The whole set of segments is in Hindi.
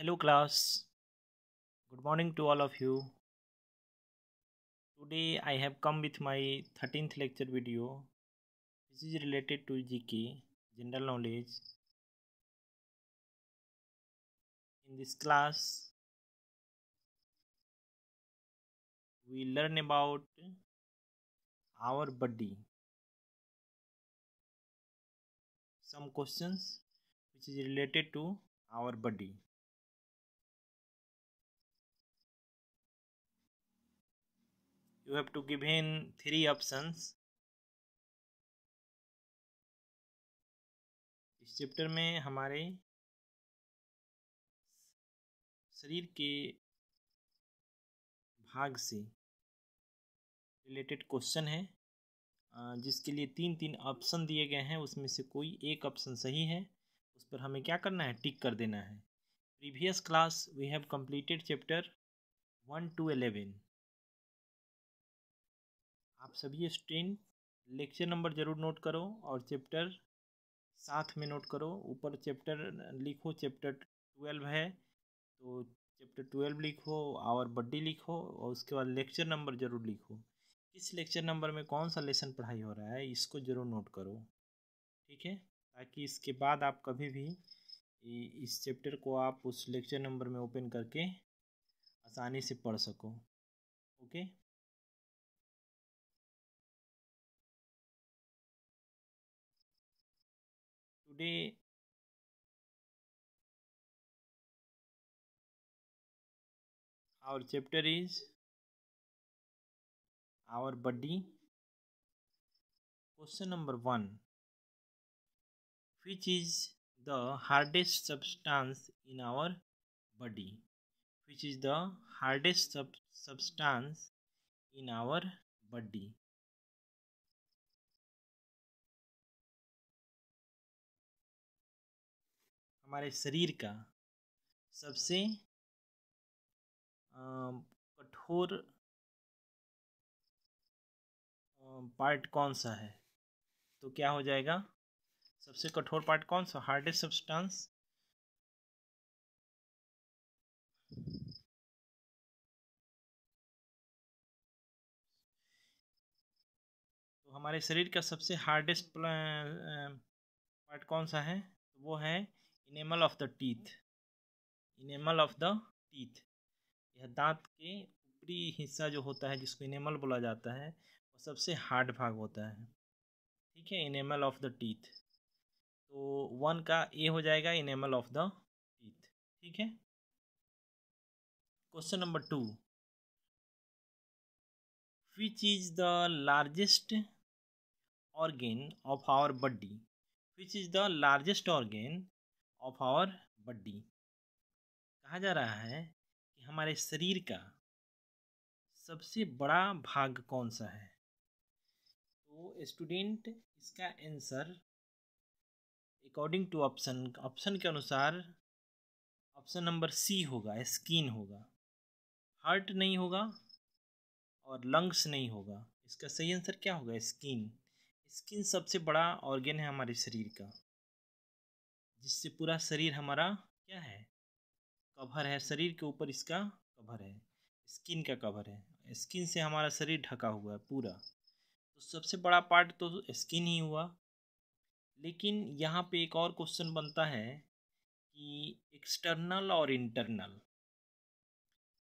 Hello class. Good morning to all of you. Today I have come with my 13th lecture video. This is related to GK, general knowledge. In this class, we learn about our body. Some questions which is related to our body. you have to give in three options इस चैप्टर में हमारे शरीर के भाग से रिलेटेड क्वेश्चन है जिसके लिए तीन तीन ऑप्शन दिए गए हैं उसमें से कोई एक ऑप्शन सही है उस पर हमें क्या करना है टिक कर देना है previous class we have completed chapter one two eleven आप सभी स्ट्रीम लेक्चर नंबर ज़रूर नोट करो और चैप्टर साथ में नोट करो ऊपर चैप्टर लिखो चैप्टर ट्वेल्व है तो चैप्टर ट्वेल्व लिखो आवर बड्डी लिखो और उसके बाद लेक्चर नंबर ज़रूर लिखो किस लेक्चर नंबर में कौन सा लेसन पढ़ाई हो रहा है इसको ज़रूर नोट करो ठीक है ताकि इसके बाद आप कभी भी इस चैप्टर को आप उस लेक्चर नंबर में ओपन करके आसानी से पढ़ सको okay today our chapter is our body question number 1 which is the hardest substance in our body which is the hardest sub substance in our body हमारे शरीर का सबसे कठोर पार्ट कौन सा है तो क्या हो जाएगा सबसे कठोर पार्ट कौन सा हार्डेस्ट सब्सटेंस तो हमारे शरीर का सबसे हार्डेस्ट पार्ट कौन सा है तो वो है enamel of the teeth enamel of the teeth यह दांत के ऊपरी हिस्सा जो होता है जिसको इनेमल बोला जाता है वो सबसे हार्ड भाग होता है ठीक है इनेमल ऑफ द टीथ तो वन का ए हो जाएगा इनेमल ऑफ द टीथ ठीक है question number two which is the largest organ of our body which is the largest organ of our body कहा जा रहा है कि हमारे शरीर का सबसे बड़ा भाग कौन सा है तो स्टूडेंट इसका answer according to option option के अनुसार ऑप्शन नंबर सी होगा स्किन होगा हार्ट नहीं होगा और लंग्स नहीं होगा इसका सही आंसर क्या होगा स्किन स्किन सबसे बड़ा ऑर्गेन है हमारे शरीर का जिससे पूरा शरीर हमारा क्या है कवर है शरीर के ऊपर इसका कवर है स्किन का कवर है स्किन से हमारा शरीर ढका हुआ है पूरा तो सबसे बड़ा पार्ट तो स्किन ही हुआ लेकिन यहाँ पे एक और क्वेश्चन बनता है कि एक्सटर्नल और इंटरनल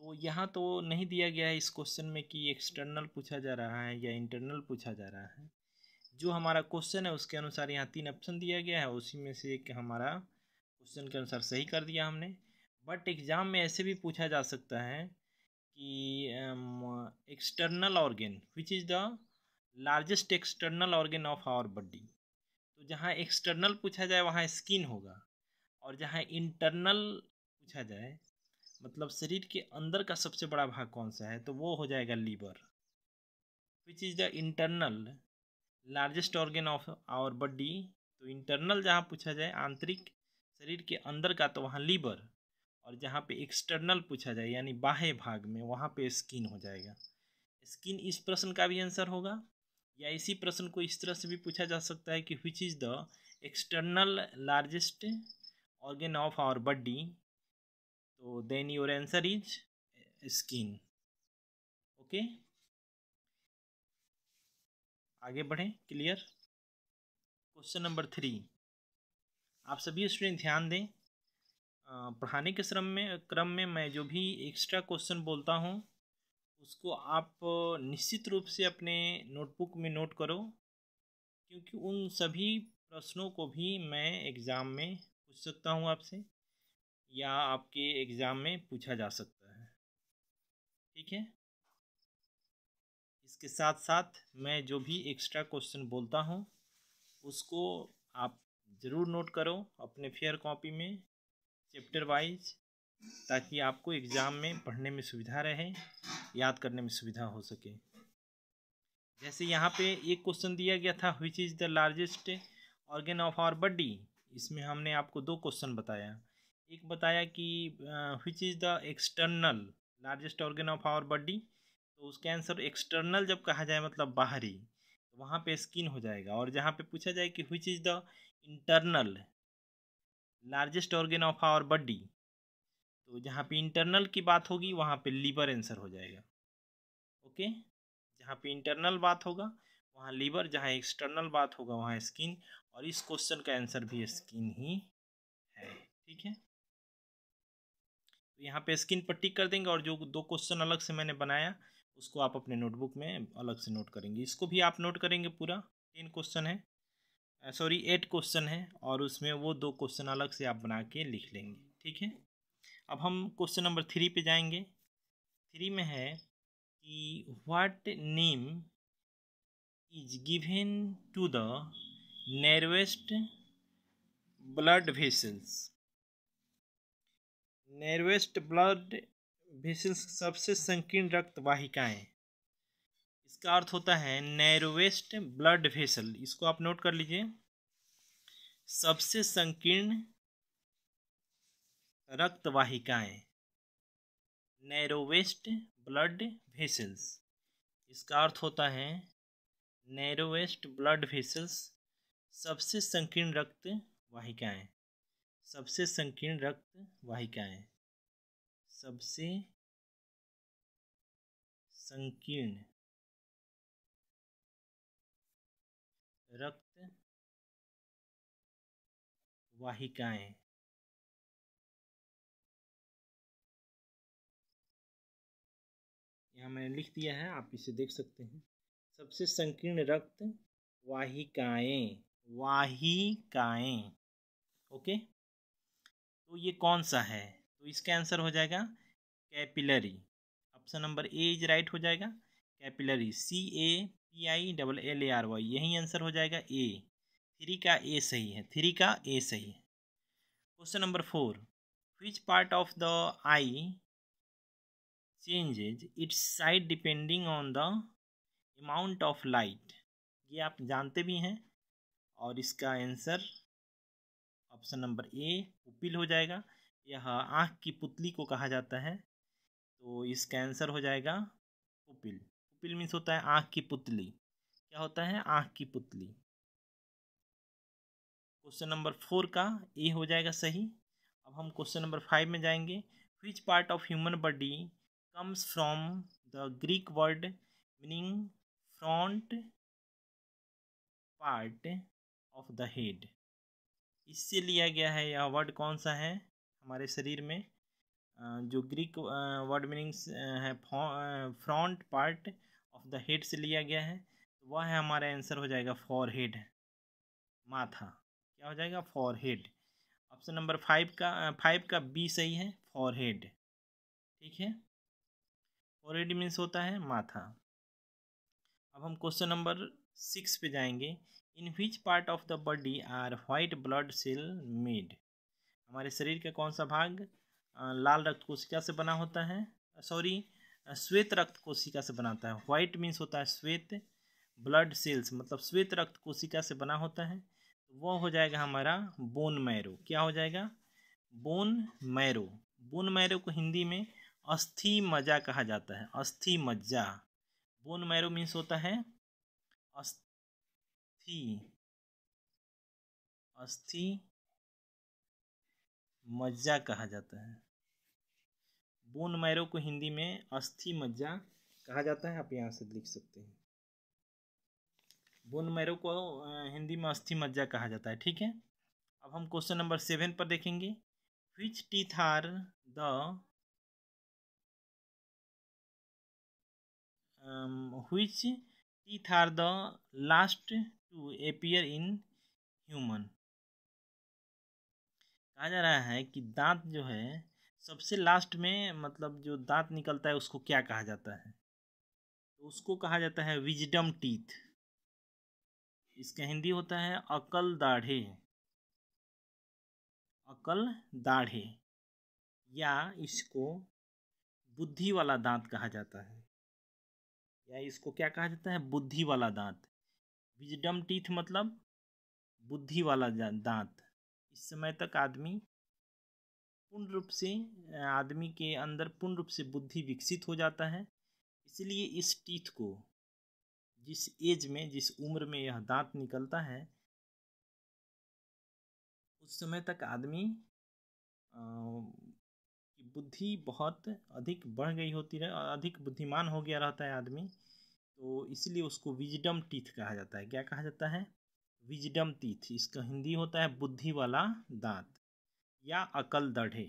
तो यहाँ तो नहीं दिया गया है इस क्वेश्चन में कि एक्सटर्नल पूछा जा रहा है या इंटरनल पूछा जा रहा है जो हमारा क्वेश्चन है उसके अनुसार यहाँ तीन ऑप्शन दिया गया है उसी में से एक हमारा क्वेश्चन के अनुसार सही कर दिया हमने बट एग्ज़ाम में ऐसे भी पूछा जा सकता है कि external organ which is the largest external organ of our body तो जहाँ एक्सटर्नल पूछा जाए वहाँ स्किन होगा और जहाँ इंटरनल पूछा जाए मतलब शरीर के अंदर का सबसे बड़ा भाग कौन सा है तो वो हो जाएगा liver which is the internal largest organ of our body तो इंटरनल जहाँ पूछा जाए आंतरिक शरीर के अंदर का तो वहाँ लीवर और जहाँ पे एक्सटर्नल पूछा जाए यानी बाह्य भाग में वहाँ पे स्किन हो जाएगा स्किन इस प्रश्न का भी आंसर होगा या इसी प्रश्न को इस तरह से भी पूछा जा सकता है कि which is the external largest organ of our body तो then your answer is skin okay आगे बढ़ें क्लियर क्वेश्चन नंबर थ्री आप सभी स्टूडेंट ध्यान दें पढ़ाने के क्रम में क्रम में मैं जो भी एक्स्ट्रा क्वेश्चन बोलता हूँ उसको आप निश्चित रूप से अपने नोटबुक में नोट करो क्योंकि उन सभी प्रश्नों को भी मैं एग्ज़ाम में पूछ सकता हूँ आपसे या आपके एग्ज़ाम में पूछा जा सकता है ठीक है इसके साथ साथ मैं जो भी एक्स्ट्रा क्वेश्चन बोलता हूँ उसको आप ज़रूर नोट करो अपने फेयर कॉपी में चैप्टर वाइज ताकि आपको एग्ज़ाम में पढ़ने में सुविधा रहे याद करने में सुविधा हो सके जैसे यहाँ पे एक क्वेश्चन दिया गया था which is the largest organ of our body इसमें हमने आपको दो क्वेश्चन बताया एक बताया कि which is the external largest organ of our body तो उसके आंसर एक्सटर्नल जब कहा जाए मतलब बाहरी तो वहाँ पे स्किन हो जाएगा और जहाँ पे पूछा जाए कि which is the internal largest organ of our body तो जहाँ पे इंटरनल की बात होगी वहाँ पे लीवर आंसर हो जाएगा ओके जहाँ पे इंटरनल बात होगा वहाँ लीवर जहाँ एक्सटर्नल बात होगा वहाँ स्किन और इस क्वेश्चन का आंसर भी स्किन ही है ठीक है तो यहाँ पे स्किन पर टिक कर देंगे और जो दो क्वेश्चन अलग से मैंने बनाया उसको आप अपने नोटबुक में अलग से नोट करेंगे इसको भी आप नोट करेंगे पूरा तीन क्वेश्चन है सॉरी एट क्वेश्चन है और उसमें वो दो क्वेश्चन अलग से आप बना के लिख लेंगे ठीक है अब हम क्वेश्चन नंबर थ्री पे जाएंगे थ्री में है कि what name is given to the narrowest blood vessels narrowest blood vessels सबसे संकीर्ण रक्त वाहिकाएँ इसका अर्थ होता है नैरोवेस्ट ब्लड वेसल इसको आप नोट कर लीजिए सबसे संकीर्ण रक्त वाहिकाएँ नैरोवेस्ट ब्लड वेसल्स इसका अर्थ होता है नैरोवेस्ट ब्लड वेसल्स सबसे संकीर्ण रक्त वाहिकाएँ सबसे संकीर्ण रक्त वाहिकाएँ सबसे संकीर्ण रक्त वाहिकाएं यहां मैंने लिख दिया है आप इसे देख सकते हैं सबसे संकीर्ण रक्त वाहिकाएं वाहिकाएं ओके तो ये कौन सा है तो इसका आंसर हो जाएगा capillary option number A is right हो जाएगा capillary C A P I double L A R Y यही आंसर हो जाएगा ए थ्री का ए सही है थ्री का ए सही है question number four which part of the eye changes its size depending on the amount of light ये आप जानते भी हैं और इसका answer option number A pupil हो जाएगा यहाँ आँख की पुतली को कहा जाता है तो इसका आंसर हो जाएगा पुपिल पुपिल मीन्स होता है आँख की पुतली क्या होता है आँख की पुतली क्वेश्चन नंबर फोर का ए हो जाएगा सही अब हम क्वेश्चन नंबर फाइव में जाएंगे which part of human body comes from the Greek word meaning front part of the head इससे लिया गया है यह वर्ड कौन सा है हमारे शरीर में जो ग्रीक वर्ड मीनिंग्स है front part of the head से लिया गया है तो वह है हमारा आंसर हो जाएगा फॉर हेड माथा क्या हो जाएगा forehead option number five का फाइव का बी सही है फॉर हेड ठीक है फॉर हेड मीन्स होता है माथा अब हम क्वेश्चन नंबर सिक्स पे जाएंगे in which part of the body are white blood cell made हमारे शरीर का कौन सा भाग लाल रक्त कोशिका से बना होता है सॉरी श्वेत रक्त कोशिका से बनाता है व्हाइट मीन्स होता है श्वेत ब्लड सेल्स मतलब श्वेत रक्त कोशिका से बना होता है वह हो जाएगा हमारा बोन मैरो क्या हो जाएगा बोन मैरो बोन मैरो को हिंदी में अस्थि मजा कहा जाता है अस्थि मज्जा बोन मैरो मीन्स होता है अस्थि अस्थि मज्जा कहा जाता है बोन मैरो को हिंदी में अस्थि मज्जा कहा जाता है आप यहाँ से लिख सकते हैं बोन मैरो को हिंदी में अस्थि मज्जा कहा जाता है ठीक है अब हम क्वेश्चन नंबर सेवन पर देखेंगे which teeth are the which teeth are the last to appear in human कहा जा रहा है कि दांत जो है सबसे लास्ट में मतलब जो दांत निकलता है उसको क्या कहा जाता है तो उसको कहा जाता है विजडम टीथ इसका हिंदी होता है अकल दाढ़े अकल दाढ़े या इसको बुद्धि वाला दांत कहा जाता है या इसको क्या कहा जाता है बुद्धि वाला दांत विजडम टीथ मतलब बुद्धि वाला दांत इस समय तक आदमी पूर्ण रूप से आदमी के अंदर पूर्ण रूप से बुद्धि विकसित हो जाता है इसलिए इस टीथ को जिस एज में जिस उम्र में यह दांत निकलता है उस समय तक आदमी की बुद्धि बहुत अधिक बढ़ गई होती है अधिक बुद्धिमान हो गया रहता है आदमी तो इसलिए उसको विजडम टीथ कहा जाता है क्या कहा जाता है विजडम तीथ इसका हिंदी होता है बुद्धि वाला दांत या अकल दढ़े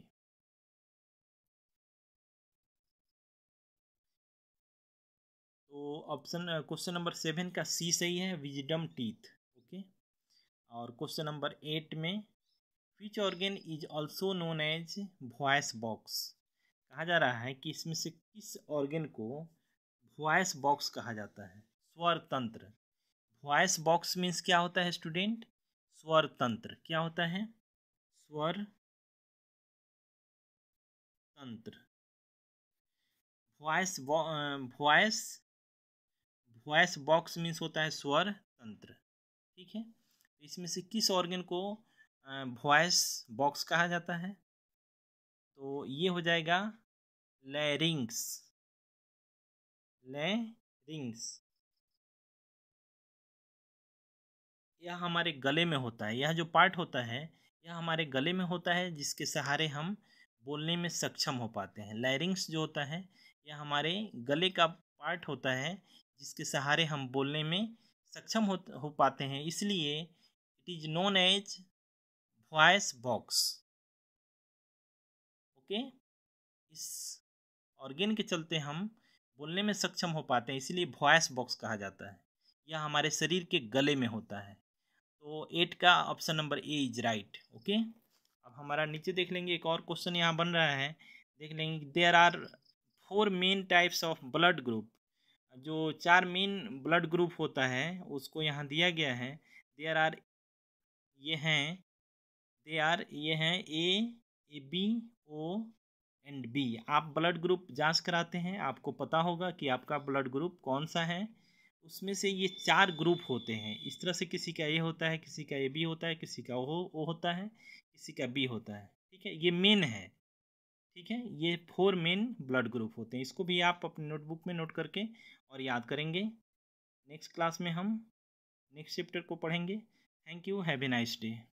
तो ऑप्शन क्वेश्चन नंबर सेवन का सी सही है विजडम टीथ ओके और क्वेश्चन नंबर एट में which organ is also known as voice box कहा जा रहा है कि इसमें से किस ऑर्गेन को वॉयस बॉक्स कहा जाता है स्वर तंत्र वॉयस बॉक्स मीन्स क्या होता है स्टूडेंट स्वर तंत्र क्या होता है स्वर तंत्र voice voice voice box means होता है स्वर तंत्र ठीक है तो इसमें से किस ऑर्गन को वॉयस बॉक्स कहा जाता है तो ये हो जाएगा लैरिंग्स लैरिंग्स यह हमारे गले में होता है यह जो पार्ट होता है यह हमारे गले में होता है जिसके सहारे हम बोलने में सक्षम हो पाते हैं लैरिंग्स जो होता है यह हमारे गले का पार्ट होता है जिसके सहारे हम बोलने में सक्षम हो हो पाते हैं इसलिए it is known as voice box okay इस ऑर्गेन के चलते हम बोलने में सक्षम हो पाते हैं इसलिए वॉइस बॉक्स कहा जाता है यह हमारे शरीर के गले में होता है तो एट का option number A is right okay अब हमारा नीचे देख लेंगे एक और क्वेश्चन यहाँ बन रहा है देख लेंगे there are four main types of blood group जो चार मेन ब्लड ग्रुप होता है उसको यहाँ दिया गया है देयर आर ये हैं दे आर ये हैं A A B O and B आप ब्लड ग्रुप जांच कराते हैं आपको पता होगा कि आपका ब्लड ग्रुप कौन सा है उसमें से ये चार ग्रुप होते हैं इस तरह से किसी का ए होता है किसी का ए बी होता है किसी का ओ ओ होता है किसी का बी होता है ठीक है ये मेन है ठीक है ये फोर मेन ब्लड ग्रुप होते हैं इसको भी आप अपने नोटबुक में नोट करके और याद करेंगे नेक्स्ट क्लास में हम नेक्स्ट चैप्टर को पढ़ेंगे thank you have a nice day